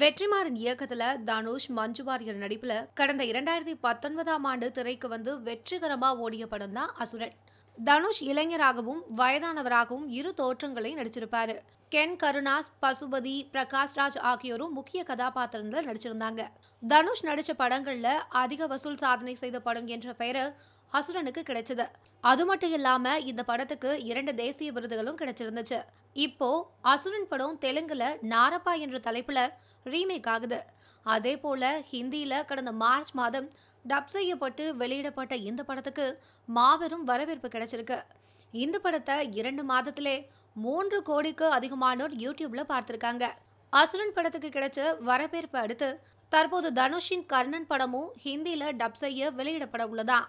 வெற்றிமாறன் இயக்கத்துல தனுஷ் மஞ்சு வாரியர் நடிப்புல கடந்த இரண்டாயிரத்தி பத்தொன்பதாம் ஆண்டு திரைக்கு வந்து வெற்றிகரமா ஓடிய படம் தான் அசுரன் தனுஷ் இளைஞராகவும் வயதானவராகவும் இரு தோற்றங்களை நடிச்சிருப்பார் கென் கருணாஸ் பசுபதி பிரகாஷ் ராஜ் ஆகியோரும் முக்கிய கதாபாத்திரங்களில் நடிச்சிருந்தாங்க தனுஷ் நடித்த படங்கள்ல அதிக வசூல் சாதனை செய்த படம் என்ற பெயர் அசுரனுக்கு கிடைச்சது அது மட்டும் இல்லாம இந்த படத்துக்கு இரண்டு தேசிய விருதுகளும் கிடைச்சிருந்துச்சு இப்போ அசுரன் படம் தெலுங்குல நாரப்பா என்ற தலைப்புல ரீமேக் ஆகுது அதே போல ஹிந்தியில கடந்த மார்ச் மாதம் டப் செய்யப்பட்டு வெளியிடப்பட்ட இந்த படத்துக்கு மாபெரும் வரவேற்பு கிடைச்சிருக்கு இந்த படத்தை இரண்டு மாதத்திலே மூன்று கோடிக்கு அதிகமானோர் யூடியூப்ல பார்த்துருக்காங்க அசுரன் படத்துக்கு கிடைச்ச வரவேற்பை அடுத்து தற்போது தனுஷின் கர்ணன் படமும் ஹிந்தியில டப் செய்ய வெளியிடப்பட உள்ளதான்